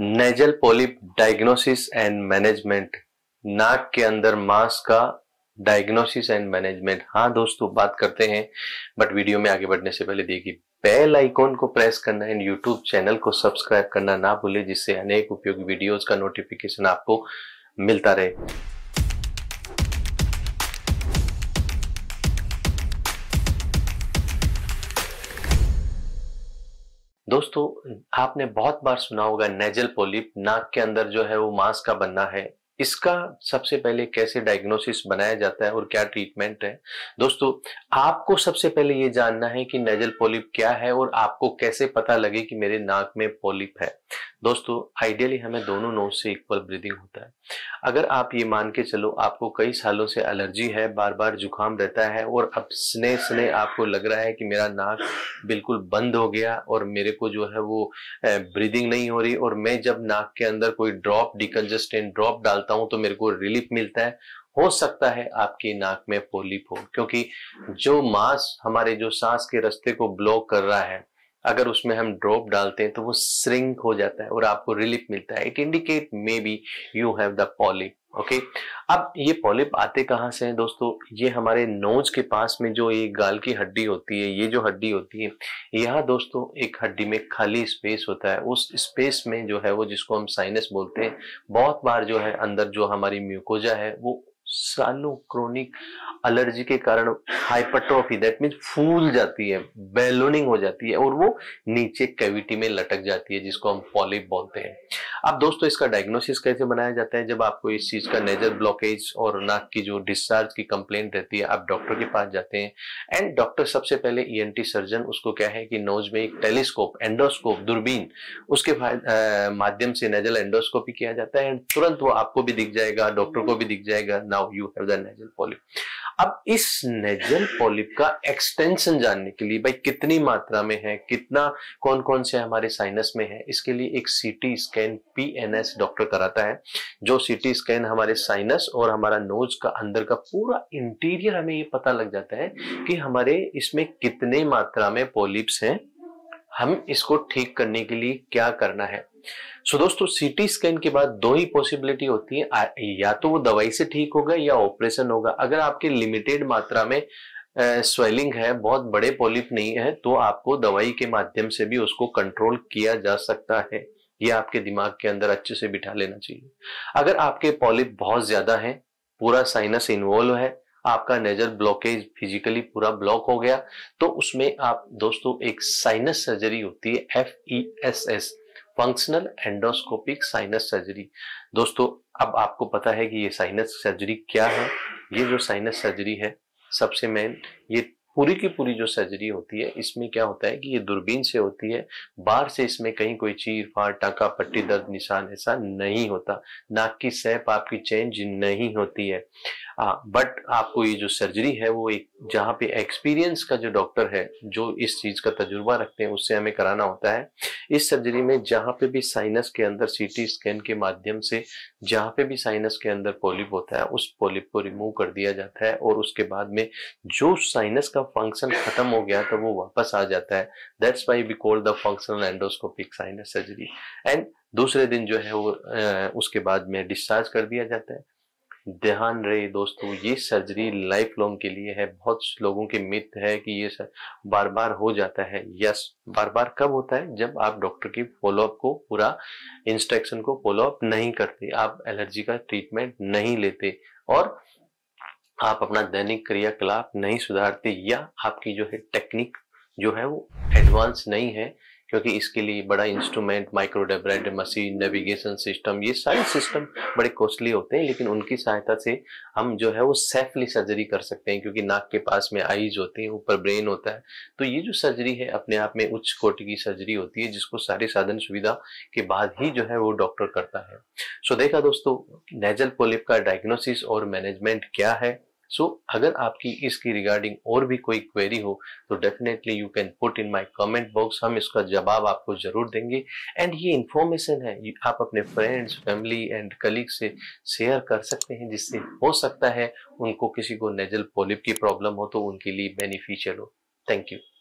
nasal polyp diagnosis and management नाक के अंदर मांस का डायग्नोसिस एंड मैनेजमेंट हाँ दोस्तों बात करते हैं बट वीडियो में आगे बढ़ने से पहले देखिए बेल आइकॉन को प्रेस करना एंड यूट्यूब चैनल को सब्सक्राइब करना ना भूले जिससे अनेक उपयोगी वीडियोस का नोटिफिकेशन आपको मिलता रहे दोस्तों आपने बहुत बार सुना होगा नेजल पोलिप नाक के अंदर जो है वो मांस का बनना है इसका सबसे पहले कैसे डायग्नोसिस बनाया जाता है और क्या ट्रीटमेंट है दोस्तों आपको सबसे पहले ये जानना है कि नेजल पोलिप क्या है और आपको कैसे पता लगे कि मेरे नाक में पोलिप है दोस्तों आइडियली हमें दोनों नोज से इक्वल ब्रीदिंग होता है अगर आप ये मान के चलो आपको कई सालों से एलर्जी है बार बार जुकाम रहता है और अब स्ने स्ने आपको लग रहा है कि मेरा नाक बिल्कुल बंद हो गया और मेरे को जो है वो ब्रीदिंग नहीं हो रही और मैं जब नाक के अंदर कोई ड्रॉप डिकंजस्टेंट ड्रॉप डालता हूँ तो मेरे को रिलीफ मिलता है हो सकता है आपकी नाक में पोलिप हो क्योंकि जो मांस हमारे जो सांस के रास्ते को ब्लॉक कर रहा है अगर उसमें हम ड्रॉप डालते हैं तो वो श्रिंक हो जाता है और आपको रिलीफ मिलता है it indicate may be you have the polyp okay अब ये पॉलिप आते कहाँ से हैं दोस्तों ये हमारे नोज के पास में जो ये गाल की हड्डी होती है ये जो हड्डी होती है यहाँ दोस्तों एक हड्डी में खाली स्पेस होता है उस स्पेस में जो है वो जिसको हम साइनस बोलते हैं बहुत बार जो है अंदर जो हमारी म्यूकोजा है वो सानू क्रोनिक एलर्जी के कारण हाइपरट्रॉफी दैट मीन फूल जाती है बेलोनिंग हो जाती है और वो नीचे कैविटी में लटक जाती है जिसको हम पॉलिप बोलते हैं अब दोस्तों इसका डायग्नोसिस कैसे बनाया जाता है जब आपको इस चीज़ का नेजर ब्लॉकेज और नाक की जो डिस्चार्ज की कंप्लेंट रहती है आप डॉक्टर के पास जाते हैं एंड डॉक्टर सबसे पहले ई e सर्जन उसको क्या है कि नोज में एक टेलीस्कोप एंडोस्कोप दूरबीन उसके माध्यम से नेजल एंडोस्कोपी किया जाता है एंड तुरंत वो आपको भी दिख जाएगा डॉक्टर को भी दिख जाएगा now you have the nasal polyp अब इस नेजल पॉलिप का एक्सटेंशन जानने के लिए भाई कितनी मात्रा में है कितना कौन कौन से हमारे साइनस में है इसके लिए एक सीटी स्कैन पीएनएस डॉक्टर कराता है जो सीटी स्कैन हमारे साइनस और हमारा नोज का अंदर का पूरा इंटीरियर हमें ये पता लग जाता है कि हमारे इसमें कितने मात्रा में पोलिप्स हैं हम इसको ठीक करने के लिए क्या करना है सो so, दोस्तों सीटी स्कैन के बाद दो ही पॉसिबिलिटी होती है या तो वो दवाई से ठीक होगा या ऑपरेशन होगा अगर आपके लिमिटेड मात्रा में स्वेलिंग है बहुत बड़े पॉलिप नहीं है तो आपको दवाई के माध्यम से भी उसको कंट्रोल किया जा सकता है ये आपके दिमाग के अंदर अच्छे से बिठा लेना चाहिए अगर आपके पॉलिप बहुत ज्यादा है पूरा साइनस इन्वॉल्व है आपका नेजर ब्लॉकेज फिजिकली पूरा ब्लॉक हो गया तो उसमें आप दोस्तों एक साइनस सर्जरी होती है F E S S functional endoscopic sinus surgery दोस्तों अब आपको पता है कि ये साइनस सर्जरी क्या है ये जो साइनस सर्जरी है सबसे मेन ये पूरी की पूरी जो सर्जरी होती है इसमें क्या होता है कि ये दूरबीन से होती है बाहर से इसमें कहीं कोई चीर फाड़ टाका पट्टी दर्द निशान ऐसा नहीं होता नाक की सैप आपकी चेंज नहीं होती है बट हाँ, आपको ये जो सर्जरी है वो एक जहाँ पे एक्सपीरियंस का जो डॉक्टर है जो इस चीज का तजुर्बा रखते हैं उससे हमें कराना होता है इस सर्जरी में जहाँ पे भी साइनस के अंदर सीटी स्कैन के माध्यम से जहाँ पे भी साइनस के अंदर पॉलिप होता है उस पॉलिप को रिमूव कर दिया जाता है और उसके बाद में जो साइनस का फंक्शन खत्म हो गया था तो वो वापस आ जाता है that's why we called the functional endoscopic sinus surgery and दूसरे दिन जो है वो उसके बाद में डिस्चार्ज कर दिया जाता है ध्यान रहे दोस्तों ये सर्जरी लाइफ लॉन्ग के लिए है बहुत लोगों के मित है कि ये सर बार बार हो जाता है यस बार बार कब होता है जब आप डॉक्टर की फॉलोअप को पूरा इंस्ट्रक्शन को फॉलोअप नहीं करते आप एलर्जी का ट्रीटमेंट नहीं लेते और आप अपना दैनिक क्रियाकलाप नहीं सुधारते या आपकी जो है टेक्निक जो है वो एडवांस नहीं है क्योंकि इसके लिए बड़ा instrument microdebrider machine navigation system ये सारे सिस्टम बड़े कॉस्टली होते हैं लेकिन उनकी सहायता से हम जो है वो सेफली सर्जरी कर सकते हैं क्योंकि नाक के पास में आईज होते हैं ऊपर ब्रेन होता है तो ये जो सर्जरी है अपने आप में उच्च कोटि की सर्जरी होती है जिसको सारी साधन सुविधा के बाद ही जो है वो डॉक्टर करता है सो देखा दोस्तों नेजल पोलिप का डायग्नोसिस और मैनेजमेंट क्या है सो so, अगर आपकी इसकी रिगार्डिंग और भी कोई क्वेरी हो तो definitely you can put in my comment box हम इसका जवाब आपको जरूर देंगे एंड ये इन्फॉर्मेशन है आप अपने फ्रेंड्स फैमिली एंड कलीग से शेयर कर सकते हैं जिससे हो सकता है उनको किसी को नेजल पोलिप की प्रॉब्लम हो तो उनके लिए बेनिफिशियल हो थैंक यू